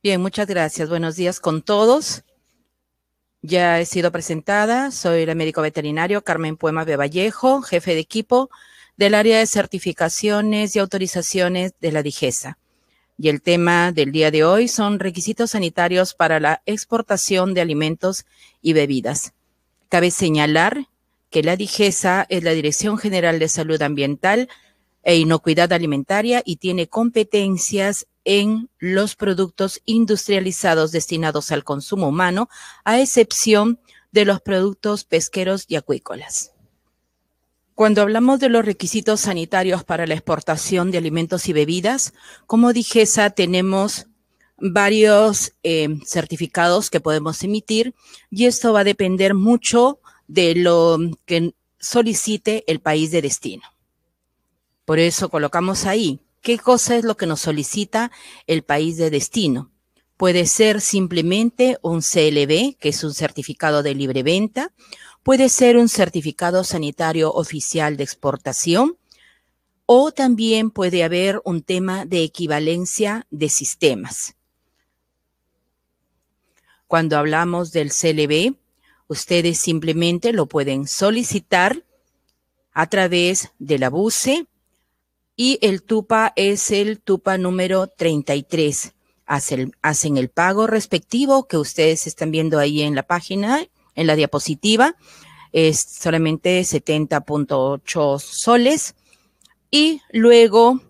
Bien, muchas gracias. Buenos días con todos. Ya he sido presentada. Soy la médico veterinario Carmen Puema de Vallejo, jefe de equipo del área de certificaciones y autorizaciones de la DIGESA. Y el tema del día de hoy son requisitos sanitarios para la exportación de alimentos y bebidas. Cabe señalar que la DIGESA es la Dirección General de Salud Ambiental e Inocuidad Alimentaria y tiene competencias en los productos industrializados destinados al consumo humano, a excepción de los productos pesqueros y acuícolas. Cuando hablamos de los requisitos sanitarios para la exportación de alimentos y bebidas, como dije, tenemos varios eh, certificados que podemos emitir y esto va a depender mucho de lo que solicite el país de destino. Por eso colocamos ahí qué cosa es lo que nos solicita el país de destino. Puede ser simplemente un CLB, que es un certificado de libre venta, puede ser un certificado sanitario oficial de exportación, o también puede haber un tema de equivalencia de sistemas. Cuando hablamos del CLB, ustedes simplemente lo pueden solicitar a través de la BUCE y el Tupa es el Tupa número 33. Hacen, hacen el pago respectivo que ustedes están viendo ahí en la página, en la diapositiva. Es solamente 70.8 soles. Y luego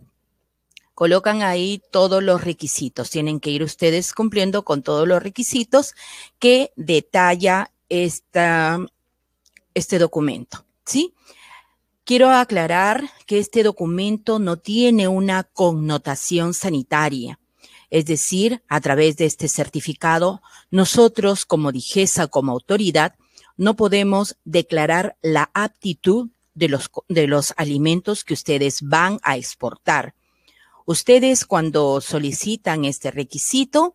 colocan ahí todos los requisitos. Tienen que ir ustedes cumpliendo con todos los requisitos que detalla esta, este documento. ¿Sí? Quiero aclarar que este documento no tiene una connotación sanitaria. Es decir, a través de este certificado, nosotros como Digesa, como autoridad, no podemos declarar la aptitud de los, de los alimentos que ustedes van a exportar. Ustedes cuando solicitan este requisito,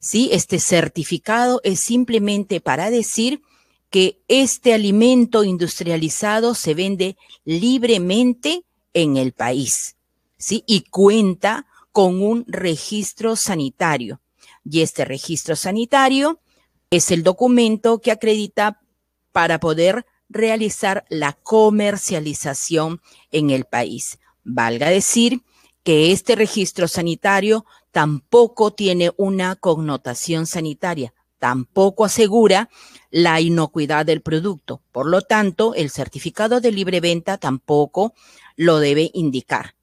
¿sí? este certificado es simplemente para decir que este alimento industrializado se vende libremente en el país, ¿sí? Y cuenta con un registro sanitario. Y este registro sanitario es el documento que acredita para poder realizar la comercialización en el país. Valga decir que este registro sanitario tampoco tiene una connotación sanitaria, tampoco asegura la inocuidad del producto. Por lo tanto, el certificado de libre venta tampoco lo debe indicar.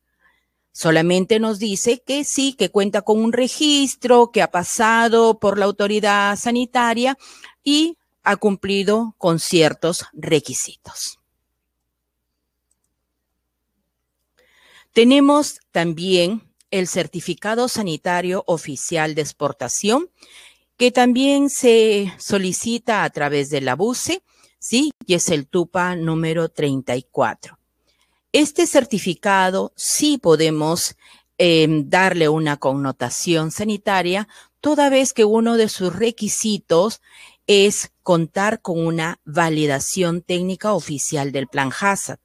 Solamente nos dice que sí, que cuenta con un registro, que ha pasado por la autoridad sanitaria y ha cumplido con ciertos requisitos. Tenemos también el certificado sanitario oficial de exportación que también se solicita a través de la BUCE, ¿sí? Y es el TUPA número 34. Este certificado sí podemos em, darle una connotación sanitaria, toda vez que uno de sus requisitos es contar con una validación técnica oficial del plan Hazard.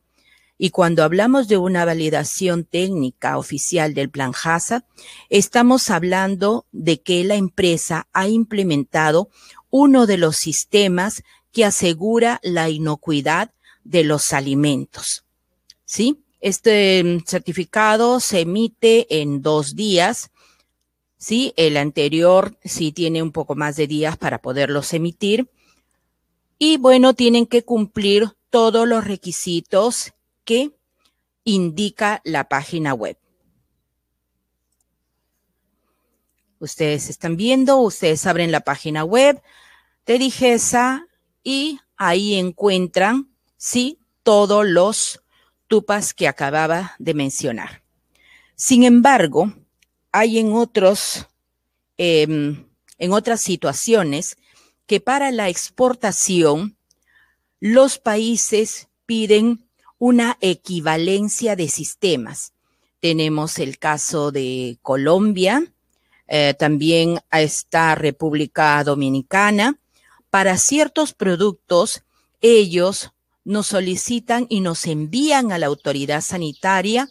Y cuando hablamos de una validación técnica oficial del plan HASA, estamos hablando de que la empresa ha implementado uno de los sistemas que asegura la inocuidad de los alimentos. ¿Sí? Este mm, certificado se emite en dos días. ¿Sí? El anterior sí tiene un poco más de días para poderlos emitir. Y bueno, tienen que cumplir todos los requisitos que indica la página web. Ustedes están viendo, ustedes abren la página web de Digesa y ahí encuentran, sí, todos los tupas que acababa de mencionar. Sin embargo, hay en otros, em, en otras situaciones que para la exportación los países piden una equivalencia de sistemas. Tenemos el caso de Colombia, eh, también esta República Dominicana. Para ciertos productos, ellos nos solicitan y nos envían a la autoridad sanitaria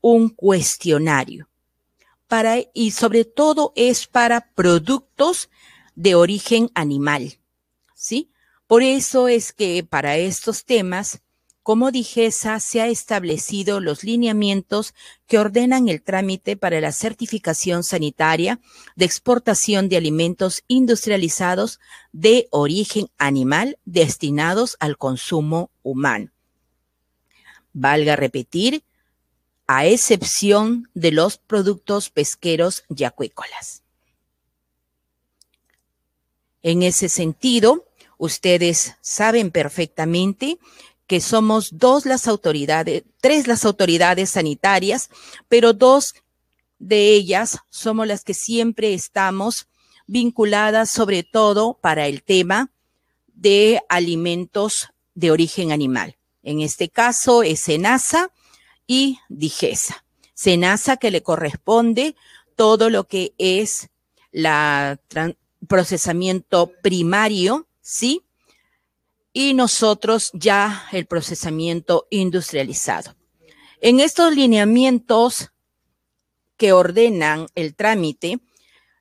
un cuestionario. Para, y sobre todo es para productos de origen animal, ¿sí? Por eso es que para estos temas como dije, se ha establecido los lineamientos que ordenan el trámite para la certificación sanitaria de exportación de alimentos industrializados de origen animal destinados al consumo humano. Valga repetir, a excepción de los productos pesqueros y acuícolas. En ese sentido, ustedes saben perfectamente que somos dos las autoridades, tres las autoridades sanitarias, pero dos de ellas somos las que siempre estamos vinculadas sobre todo para el tema de alimentos de origen animal. En este caso es Senasa y Digesa. Senasa que le corresponde todo lo que es la procesamiento primario, ¿sí? y nosotros ya el procesamiento industrializado. En estos lineamientos que ordenan el trámite,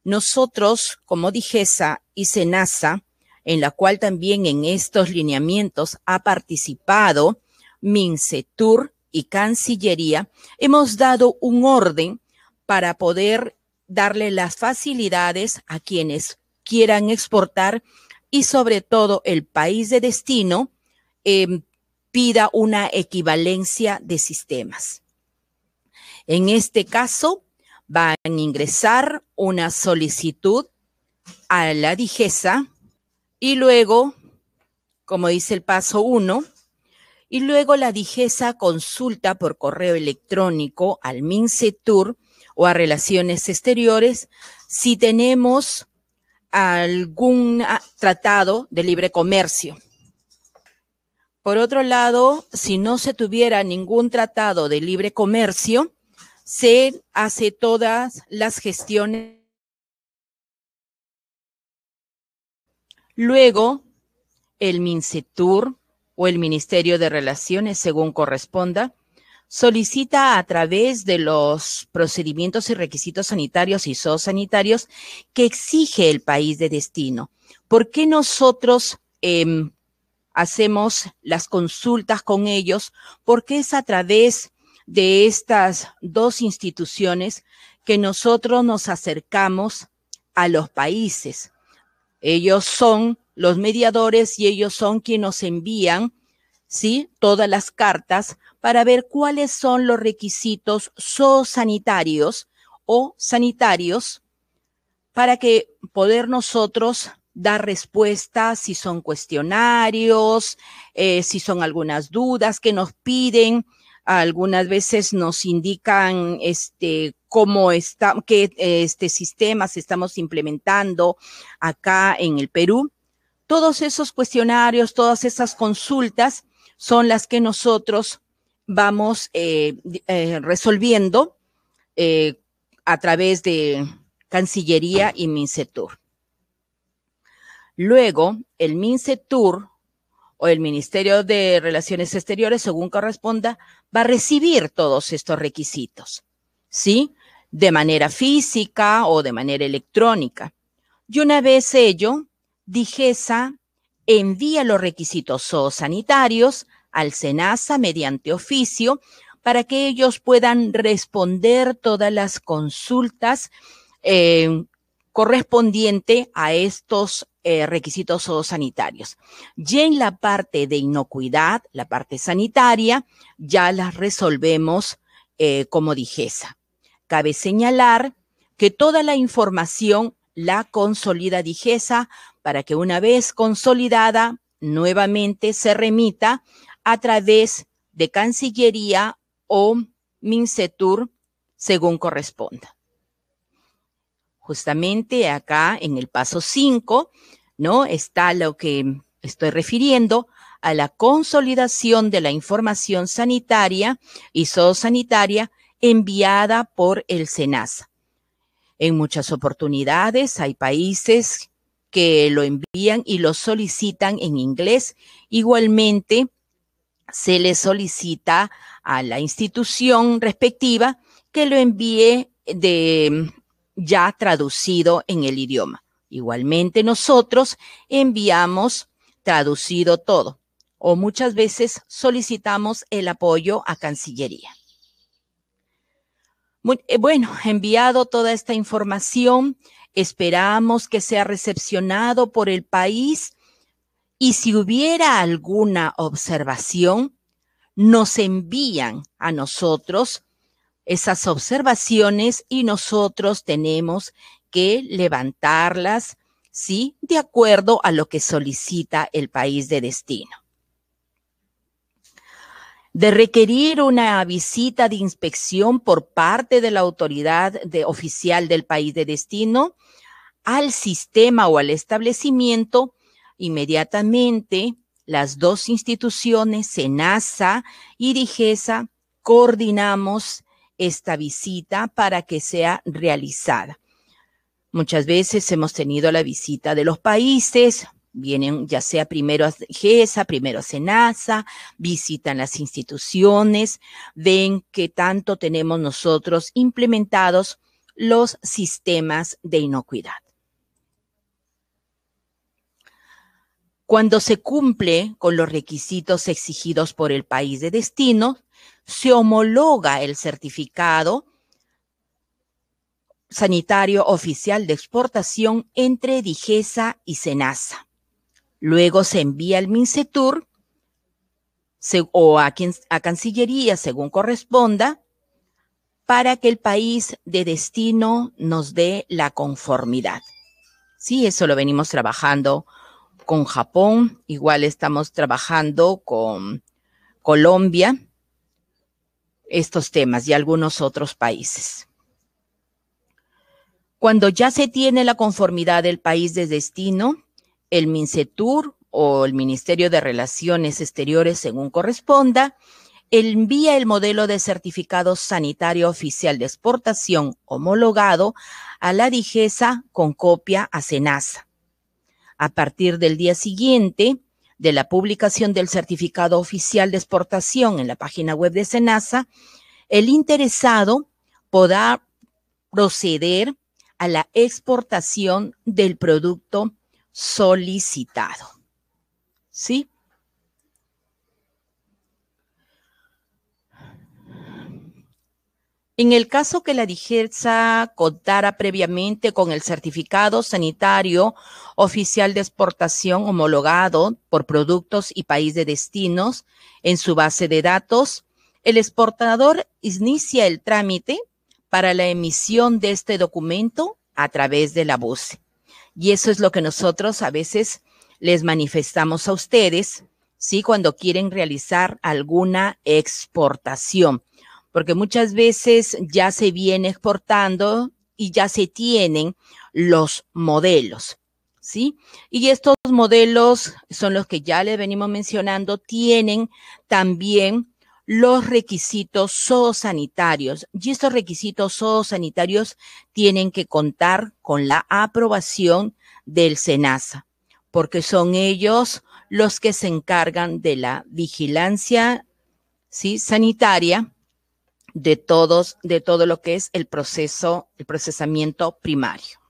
nosotros, como Digesa y Senasa, en la cual también en estos lineamientos ha participado MINCETUR y Cancillería, hemos dado un orden para poder darle las facilidades a quienes quieran exportar y sobre todo el país de destino em, pida una equivalencia de sistemas. En este caso, van a ingresar una solicitud a la DIGESA y luego, como dice el paso 1, y luego la DIGESA consulta por correo electrónico al MINCETUR o a Relaciones Exteriores si tenemos algún ah, tratado de libre comercio. Por otro lado, si no se tuviera ningún tratado de libre comercio, se hace todas las gestiones. Luego, el MINCETUR o el Ministerio de Relaciones, según corresponda, solicita a través de los procedimientos y requisitos sanitarios y sanitarios que exige el país de destino. ¿Por qué nosotros em, hacemos las consultas con ellos? Porque es a través de estas dos instituciones que nosotros nos acercamos a los países. Ellos son los mediadores y ellos son quienes nos envían ¿sí? Todas las cartas para ver cuáles son los requisitos zoosanitarios o sanitarios para que poder nosotros dar respuesta si son cuestionarios, eh, si son algunas dudas que nos piden. Algunas veces nos indican este, cómo está, qué eh, este, sistemas estamos implementando acá en el Perú. Todos esos cuestionarios, todas esas consultas son las que nosotros vamos eh, eh, resolviendo eh, a través de Cancillería y MINCETUR. Luego, el MINCETUR o el Ministerio de Relaciones Exteriores, según corresponda, va a recibir todos estos requisitos, ¿sí? De manera física o de manera electrónica. Y una vez ello, Digesa envía los requisitos zoosanitarios al SENASA mediante oficio para que ellos puedan responder todas las consultas eh, correspondientes a estos eh, requisitos zoosanitarios. Ya en la parte de inocuidad, la parte sanitaria, ya las resolvemos eh, como dijesa. Cabe señalar que toda la información la consolida digesa para que una vez consolidada nuevamente se remita a través de Cancillería o Minsetur, según corresponda. Justamente acá en el paso 5, ¿no? Está lo que estoy refiriendo a la consolidación de la información sanitaria y zoosanitaria enviada por el SENASA en muchas oportunidades. Hay países que lo envían y lo solicitan en inglés. Igualmente, se le solicita a la institución respectiva que lo envíe de ya traducido en el idioma. Igualmente nosotros enviamos traducido todo o muchas veces solicitamos el apoyo a Cancillería. Eh, bueno, enviado toda esta información, esperamos que sea recepcionado por el país y si hubiera alguna observación, nos envían a nosotros esas observaciones y nosotros tenemos que levantarlas, ¿sí? De acuerdo a lo que solicita el país de destino de requerir una visita de inspección por parte de la autoridad oficial del país de destino al sistema o al establecimiento, inmediatamente las dos instituciones, SENASA y DIGESA, coordinamos esta visita para que sea realizada. Muchas veces hemos tenido la visita de los países, vienen ya sea primero e a GESA, primero a SENASA, visitan las instituciones, ven que tanto tenemos nosotros implementados los sistemas de inocuidad. Cuando se cumple con los requisitos exigidos por el país de destino, se homologa el certificado sanitario oficial de exportación entre DIGESA y SENASA. Luego se envía al MINCETUR o a, a Cancillería, según corresponda, para que el país de destino nos dé la conformidad. Sí, eso lo venimos trabajando con Japón, igual estamos trabajando con Colombia, estos temas y algunos otros países. Cuando ya se tiene la conformidad del país de destino, el MINCETUR o el Ministerio de Relaciones Exteriores, según corresponda, envía el modelo de certificado sanitario oficial de exportación homologado a la DIGESA con copia a SENASA. A partir del día siguiente de la publicación del certificado oficial de exportación en la página web de SENASA, el interesado podrá proceder a la exportación del producto solicitado. ¿Sí? En el caso que la digerza contara previamente con el certificado sanitario oficial de exportación homologado por productos y país de destinos en su base de datos, el exportador inicia el trámite para la emisión de este documento a través de la BUSE. Y eso es lo que nosotros a veces les manifestamos a ustedes, ¿sí? Cuando quieren realizar alguna exportación, porque muchas veces ya se viene exportando y ya se tienen los modelos, ¿sí? Y estos modelos son los que ya les venimos mencionando, tienen también los requisitos zoosanitarios. Y estos requisitos zoosanitarios tienen que contar con la aprobación del SENASA, porque son ellos los que se encargan de la vigilancia ¿sí? sanitaria de todos, de todo lo que es el proceso, el procesamiento primario.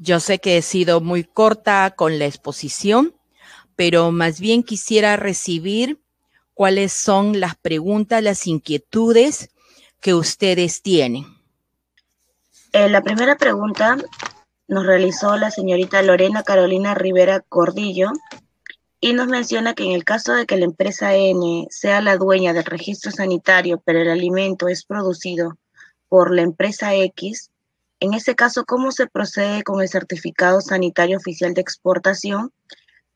Yo sé que he sido muy corta con la exposición, pero más bien quisiera recibir cuáles son las preguntas, las inquietudes que ustedes tienen. Eh, la primera pregunta nos realizó la señorita Lorena Carolina Rivera Cordillo y nos menciona que en el caso de que la empresa N sea la dueña del registro sanitario, pero el alimento es producido por la empresa X, en ese caso, ¿cómo se procede con el certificado sanitario oficial de exportación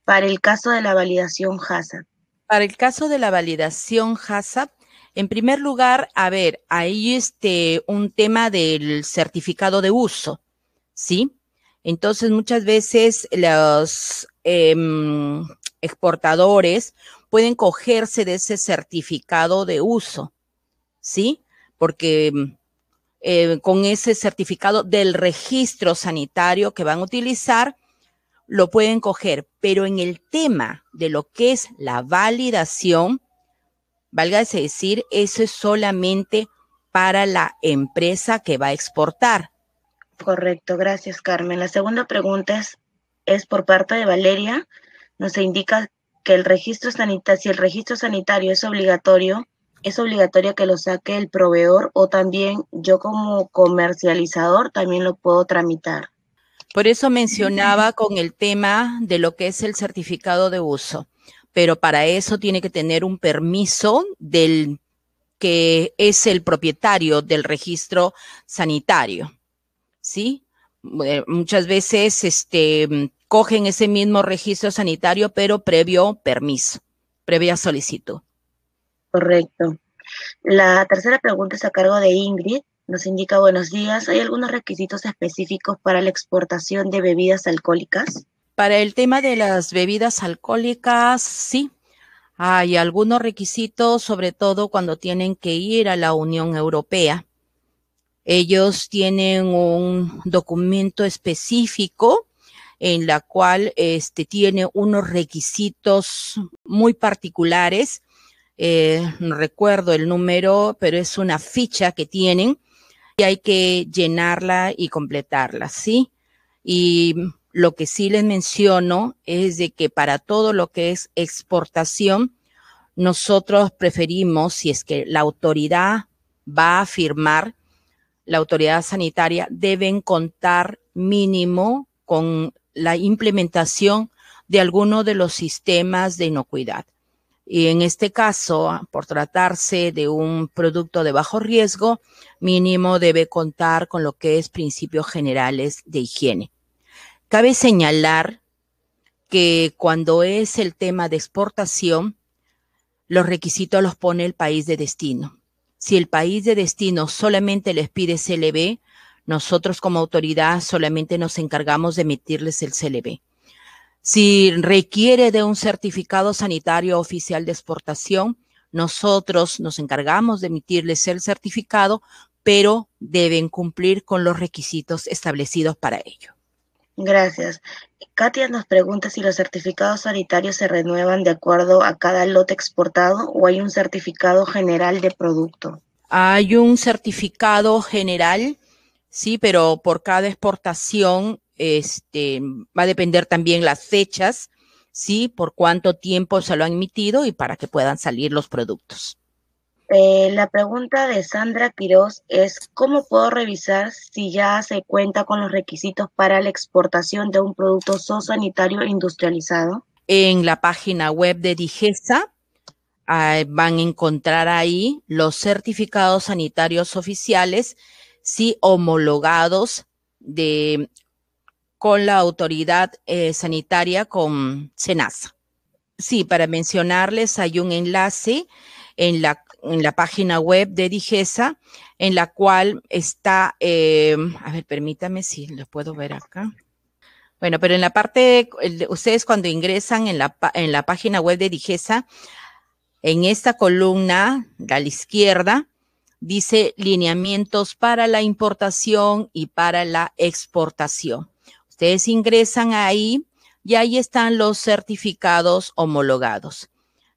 para el caso de la validación HACCP? Para el caso de la validación HACCP, en primer lugar, a ver, ahí este un tema del certificado de uso, ¿sí? Entonces, muchas veces los em, exportadores pueden cogerse de ese certificado de uso, ¿sí? Porque em, eh, con ese certificado del registro sanitario que van a utilizar, lo pueden coger. Pero en el tema de lo que es la validación, valga decir, eso es solamente para la empresa que va a exportar. Correcto, gracias Carmen. La segunda pregunta es, es por parte de Valeria. Nos indica que el registro sanitario, si el registro sanitario es obligatorio, es obligatorio que lo saque el proveedor o también yo como comercializador también lo puedo tramitar. Por eso mencionaba con el tema de lo que es el certificado de uso, pero para eso tiene que tener un permiso del que es el propietario del registro sanitario. ¿Sí? Eh, muchas veces este, cogen ese mismo registro sanitario, pero previo permiso, previa solicitud. Correcto. La tercera pregunta es a cargo de Ingrid. Nos indica buenos días. ¿Hay algunos requisitos específicos para la exportación de bebidas alcohólicas? Para el tema de las bebidas alcohólicas, sí. Hay algunos requisitos, sobre todo cuando tienen que ir a la Unión Europea. Ellos tienen un documento específico en la cual este, tiene unos requisitos muy particulares eh, no recuerdo el número, pero es una ficha que tienen y hay que llenarla y completarla, ¿sí? Y lo que sí les menciono es de que para todo lo que es exportación, nosotros preferimos, si es que la autoridad va a firmar, la autoridad sanitaria deben contar mínimo con la implementación de alguno de los sistemas de inocuidad. Y en este caso, por tratarse de un producto de bajo riesgo, mínimo debe contar con lo que es principios generales de higiene. Cabe señalar que cuando es el tema de exportación, los requisitos los pone el país de destino. Si el país de destino solamente les pide CLB, nosotros como autoridad solamente nos encargamos de emitirles el CLB. Si requiere de un certificado sanitario oficial de exportación, nosotros nos encargamos de emitirles el certificado, pero deben cumplir con los requisitos establecidos para ello. Gracias. Katia nos pregunta si los certificados sanitarios se renuevan de acuerdo a cada lote exportado o hay un certificado general de producto. Hay un certificado general, sí, pero por cada exportación este, va a depender también las fechas, ¿sí? Por cuánto tiempo se lo han emitido y para que puedan salir los productos. Eh, la pregunta de Sandra Quiroz es, ¿cómo puedo revisar si ya se cuenta con los requisitos para la exportación de un producto zoosanitario industrializado? En la página web de Digesa van a encontrar ahí los certificados sanitarios oficiales, sí, homologados de con la autoridad eh, sanitaria, con SENASA. Sí, para mencionarles, hay un enlace en la, en la página web de Digesa, en la cual está, eh, a ver, permítame si lo puedo ver acá. Bueno, pero en la parte, ustedes cuando ingresan en la, en la página web de Digesa, en esta columna, a la izquierda, dice lineamientos para la importación y para la exportación. Ustedes ingresan ahí y ahí están los certificados homologados.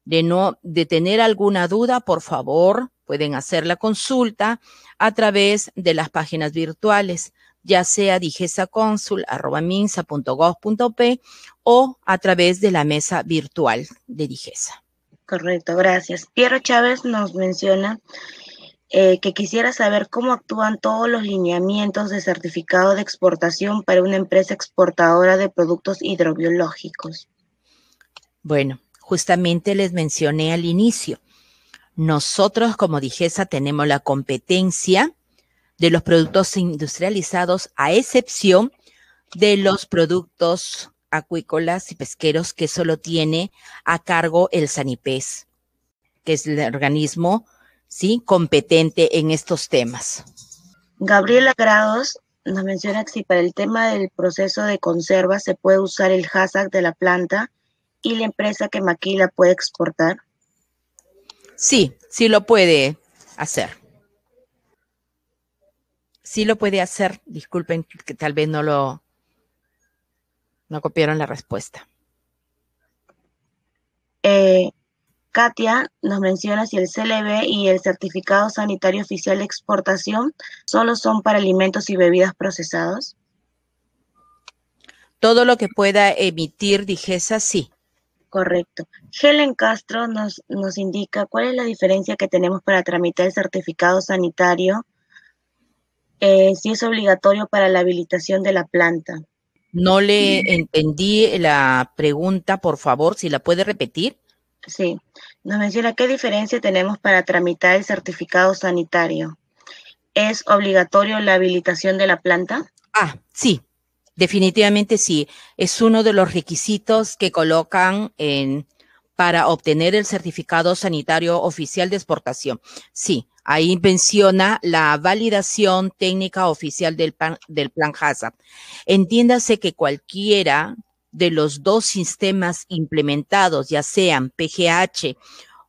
De no de tener alguna duda, por favor, pueden hacer la consulta a través de las páginas virtuales, ya sea digesaconsul.gov.p o a través de la mesa virtual de Digesa. Correcto, gracias. Piero Chávez nos menciona eh, que quisiera saber cómo actúan todos los lineamientos de certificado de exportación para una empresa exportadora de productos hidrobiológicos. Bueno, justamente les mencioné al inicio. Nosotros como Digesa tenemos la competencia de los productos industrializados a excepción de los productos acuícolas y pesqueros que solo tiene a cargo el SANIPES, que es el organismo ¿sí? competente en estos temas. Gabriela Grados nos menciona que si para el tema del proceso de conserva se puede usar el hashtag de la planta y la empresa que maquila puede exportar. Sí, sí lo puede hacer. Sí lo puede hacer. Disculpen que tal vez no lo no copiaron la respuesta. Eh, Katia nos menciona si el CLB y el certificado sanitario oficial de exportación solo son para alimentos y bebidas procesados. Todo lo que pueda emitir digesa, sí. Correcto. Helen Castro nos, nos indica cuál es la diferencia que tenemos para tramitar el certificado sanitario, eh, si es obligatorio para la habilitación de la planta. No le entendí la pregunta, por favor, si la puede repetir. Sí, nos menciona qué diferencia tenemos para tramitar el certificado sanitario. ¿Es obligatorio la habilitación de la planta? Ah, sí, definitivamente sí. Es uno de los requisitos que colocan en, para obtener el certificado sanitario oficial de exportación. Sí, ahí menciona la validación técnica oficial del, del plan jasa Entiéndase que cualquiera de los dos sistemas implementados, ya sean PGH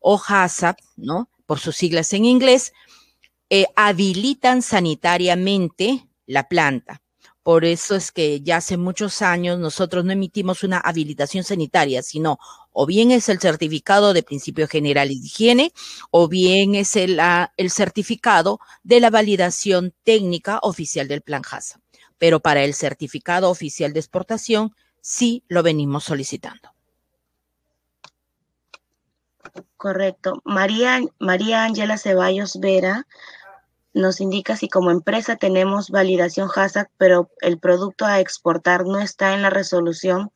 o HASAP, ¿no? Por sus siglas en inglés, eh, habilitan sanitariamente la planta. Por eso es que ya hace muchos años nosotros no emitimos una habilitación sanitaria, sino o bien es el certificado de principio general de higiene, o bien es el, el, certificado de la validación técnica oficial del plan HASA. Pero para el certificado oficial de exportación sí lo venimos solicitando. Correcto. María María Ángela Ceballos Vera nos indica si como empresa tenemos validación HASAC, pero el producto a exportar no está en la resolución,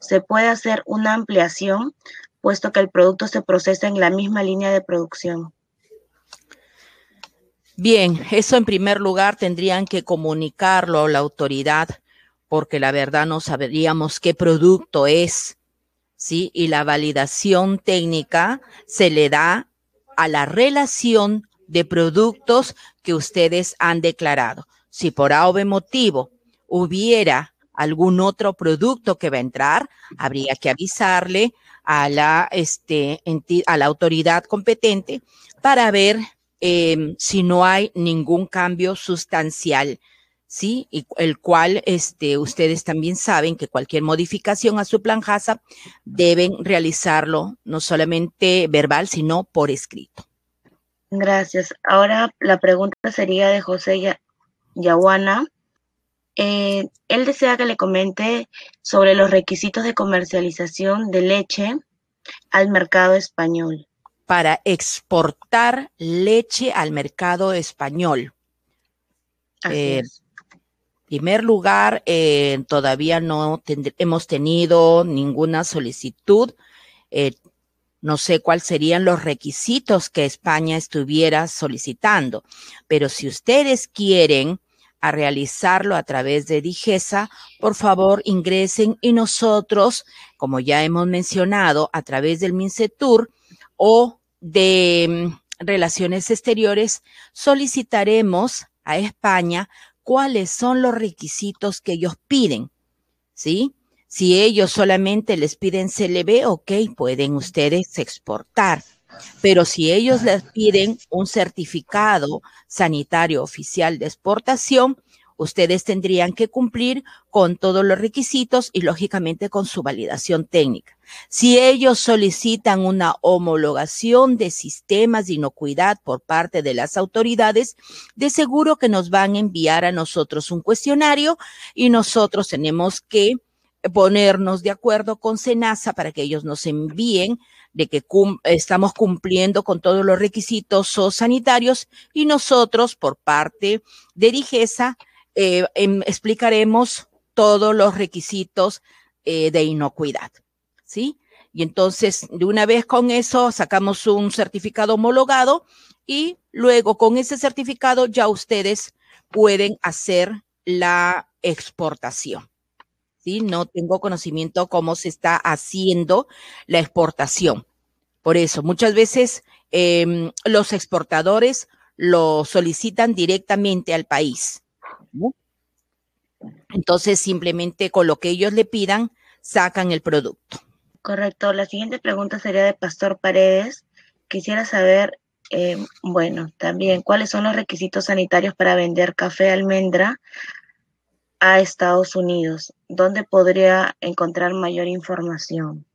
se puede hacer una ampliación, puesto que el producto se procesa en la misma línea de producción. Bien, eso en primer lugar tendrían que comunicarlo a la autoridad porque la verdad no sabríamos qué producto es, ¿sí? Y la validación técnica se le da a la relación de productos que ustedes han declarado. Si por ave motivo hubiera algún otro producto que va a entrar, habría que avisarle a la, este, a la autoridad competente para ver em, si no hay ningún cambio sustancial ¿sí? Y el cual este, ustedes también saben que cualquier modificación a su plan deben realizarlo no solamente verbal, sino por escrito. Gracias. Ahora la pregunta sería de José Yaguana. Eh, él desea que le comente sobre los requisitos de comercialización de leche al mercado español. Para exportar leche al mercado español. Eh, primer lugar, eh, todavía no hemos tenido ninguna solicitud. Eh, no sé cuáles serían los requisitos que España estuviera solicitando, pero si ustedes quieren a realizarlo a través de Digesa, por favor ingresen y nosotros, como ya hemos mencionado, a través del MINCETUR o de mm, Relaciones Exteriores, solicitaremos a España cuáles son los requisitos que ellos piden, ¿sí? Si ellos solamente les piden CLB, ok, pueden ustedes exportar. Pero si ellos les piden un certificado sanitario oficial de exportación, Ustedes tendrían que cumplir con todos los requisitos y lógicamente con su validación técnica. Si ellos solicitan una homologación de sistemas de inocuidad por parte de las autoridades, de seguro que nos van a enviar a nosotros un cuestionario y nosotros tenemos que ponernos de acuerdo con SENASA para que ellos nos envíen de que estamos cumpliendo con todos los requisitos sanitarios y nosotros por parte de Digesa eh, em, explicaremos todos los requisitos eh, de inocuidad, ¿sí? Y entonces, de una vez con eso, sacamos un certificado homologado y luego con ese certificado ya ustedes pueden hacer la exportación. ¿sí? No tengo conocimiento cómo se está haciendo la exportación. Por eso, muchas veces em, los exportadores lo solicitan directamente al país. Entonces, simplemente con lo que ellos le pidan, sacan el producto. Correcto. La siguiente pregunta sería de Pastor Paredes. Quisiera saber, eh, bueno, también, ¿cuáles son los requisitos sanitarios para vender café almendra a Estados Unidos? ¿Dónde podría encontrar mayor información?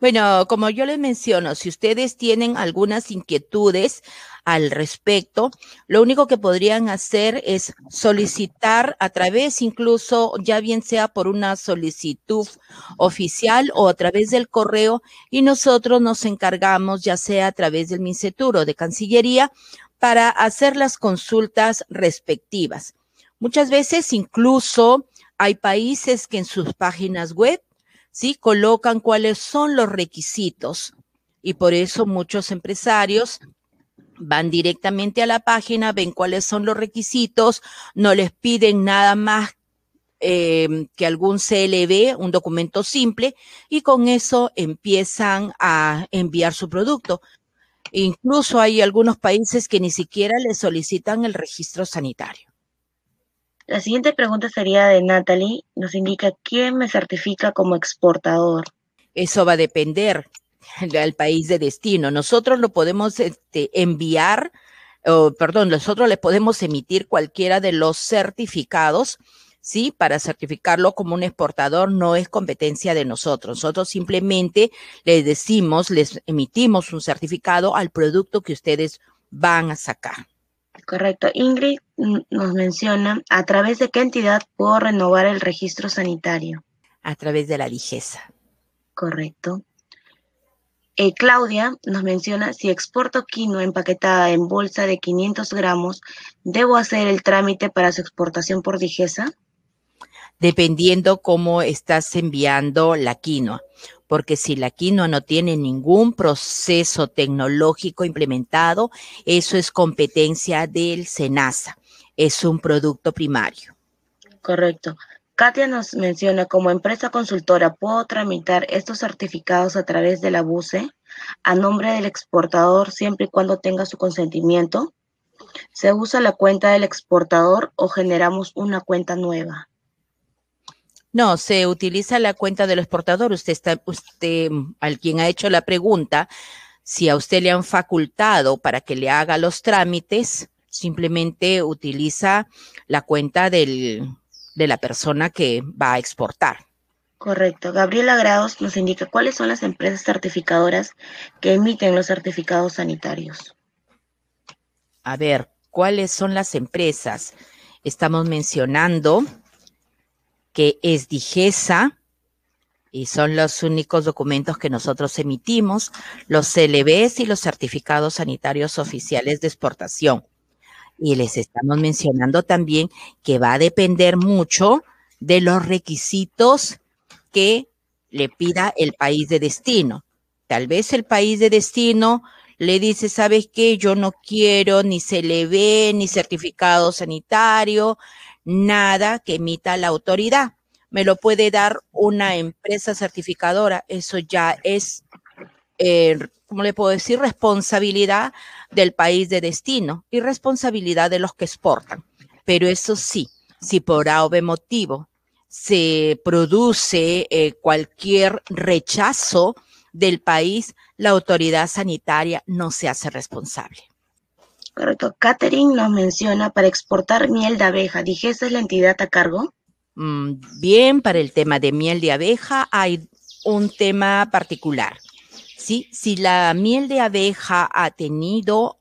Bueno, como yo les menciono, si ustedes tienen algunas inquietudes al respecto, lo único que podrían hacer es solicitar a través incluso, ya bien sea por una solicitud oficial o a través del correo, y nosotros nos encargamos, ya sea a través del MINCETUR de Cancillería, para hacer las consultas respectivas. Muchas veces incluso hay países que en sus páginas web ¿sí? Colocan cuáles son los requisitos y por eso muchos empresarios van directamente a la página, ven cuáles son los requisitos, no les piden nada más em, que algún CLB, un documento simple, y con eso empiezan a enviar su producto. Incluso hay algunos países que ni siquiera les solicitan el registro sanitario. La siguiente pregunta sería de Natalie. Nos indica, ¿quién me certifica como exportador? Eso va a depender del país de destino. Nosotros lo podemos este, enviar, perdón, nosotros le podemos emitir cualquiera de los certificados. ¿sí? Para certificarlo como un exportador no es competencia de nosotros. Nosotros simplemente le decimos, les emitimos un certificado al producto que ustedes van a sacar. Correcto. Ingrid nos menciona, ¿a través de qué entidad puedo renovar el registro sanitario? A través de la Digesa. Correcto. Eh, Claudia nos menciona, si exporto quinoa empaquetada en bolsa de 500 gramos, ¿debo hacer el trámite para su exportación por Digesa? Dependiendo cómo estás enviando la quinoa porque si la quinoa no tiene ningún proceso tecnológico implementado, eso es competencia del SENASA, es un producto primario. Correcto. Katia nos menciona, como empresa consultora, ¿puedo tramitar estos certificados a través de la BUCE a nombre del exportador siempre y cuando tenga su consentimiento? ¿Se usa la cuenta del exportador o generamos una cuenta nueva? No, se utiliza la cuenta del exportador. Usted está, usted, mm, al quien ha hecho la pregunta, si a usted le han facultado para que le haga los trámites, simplemente utiliza la cuenta de la persona que va a exportar. Correcto. Gabriela Grados nos indica cuáles son las empresas certificadoras que emiten los certificados sanitarios. A ver, ¿cuáles son las empresas? Estamos mencionando que es DIGESA, y son los únicos documentos que nosotros emitimos, los CLBs y los certificados sanitarios oficiales de exportación. Y les estamos mencionando también que va a depender mucho de los requisitos que le pida el país de destino. Tal vez el país de destino le dice, ¿sabes qué? Yo no quiero ni CLB, ni certificado sanitario, nada que emita la autoridad. Me lo puede dar una empresa certificadora. Eso ya es, eh, ¿cómo le puedo decir? Responsabilidad del país de destino y responsabilidad de los que exportan. Pero eso sí, si por A motivo se produce eh, cualquier rechazo del país, la autoridad sanitaria no se hace responsable. Catherine nos menciona para exportar miel de abeja. es la entidad a cargo? Mm, bien, para el tema de miel de abeja hay un tema particular. Si la miel de abeja ha tenido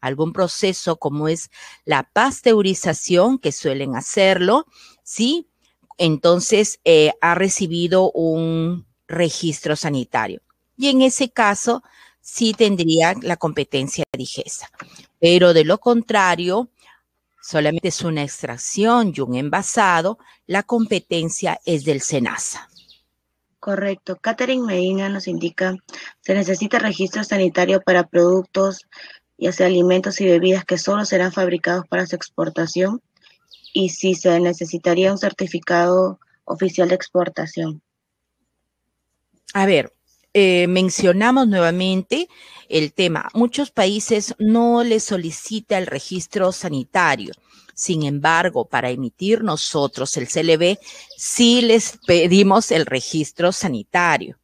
algún proceso como es la pasteurización, que suelen hacerlo, ¿sí? entonces eh, ha recibido un registro sanitario. Y en ese caso sí tendría la competencia digesa. Pero de lo contrario, solamente es una extracción y un envasado, la competencia es del SENASA. Correcto. Catherine Medina nos indica, se necesita registro sanitario para productos, ya sea alimentos y bebidas que solo serán fabricados para su exportación y si se necesitaría un certificado oficial de exportación. A ver, eh, mencionamos nuevamente el tema. Muchos países no les solicita el registro sanitario. Sin embargo, para emitir nosotros el CLB, sí les pedimos el registro sanitario,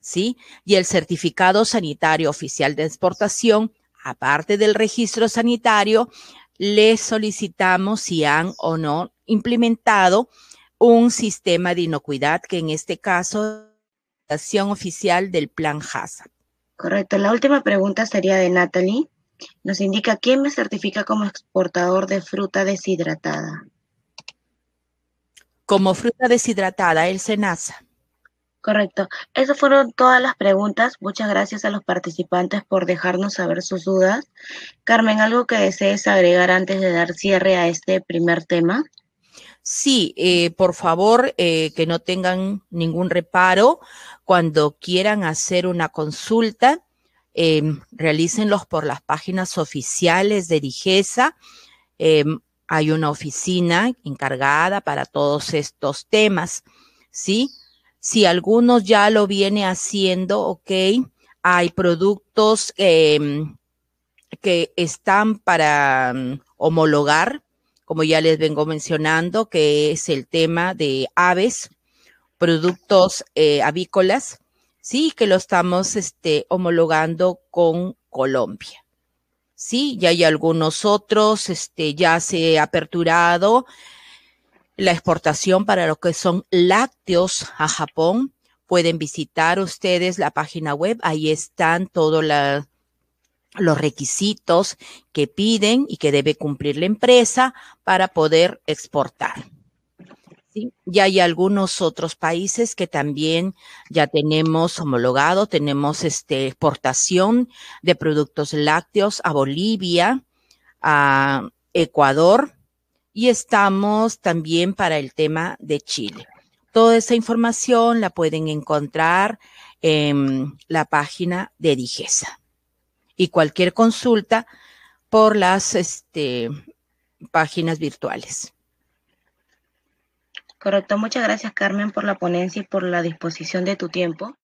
¿sí? Y el certificado sanitario oficial de exportación, aparte del registro sanitario, les solicitamos si han o no implementado un sistema de inocuidad que en este caso oficial del Plan HASA. Correcto. La última pregunta sería de Natalie. Nos indica quién me certifica como exportador de fruta deshidratada. Como fruta deshidratada, el SENASA. Correcto. Esas fueron todas las preguntas. Muchas gracias a los participantes por dejarnos saber sus dudas. Carmen, ¿algo que desees agregar antes de dar cierre a este primer tema? Sí, eh, por favor, eh, que no tengan ningún reparo cuando quieran hacer una consulta, eh, realícenlos por las páginas oficiales de Digesa. Em, hay una oficina encargada para todos estos temas, ¿sí? Si algunos ya lo viene haciendo, ok, hay productos em, que están para mm, homologar, como ya les vengo mencionando, que es el tema de aves, productos eh, avícolas, sí, que lo estamos este, homologando con Colombia. Sí, ya hay algunos otros, este, ya se ha aperturado la exportación para lo que son lácteos a Japón. Pueden visitar ustedes la página web, ahí están todos los requisitos que piden y que debe cumplir la empresa para poder exportar y hay algunos otros países que también ya tenemos homologado, tenemos este, exportación de productos lácteos a Bolivia, a Ecuador y estamos también para el tema de Chile. Toda esa información la pueden encontrar en la página de Digesa. Y cualquier consulta por las este, páginas virtuales. Correcto, muchas gracias Carmen por la ponencia y por la disposición de tu tiempo.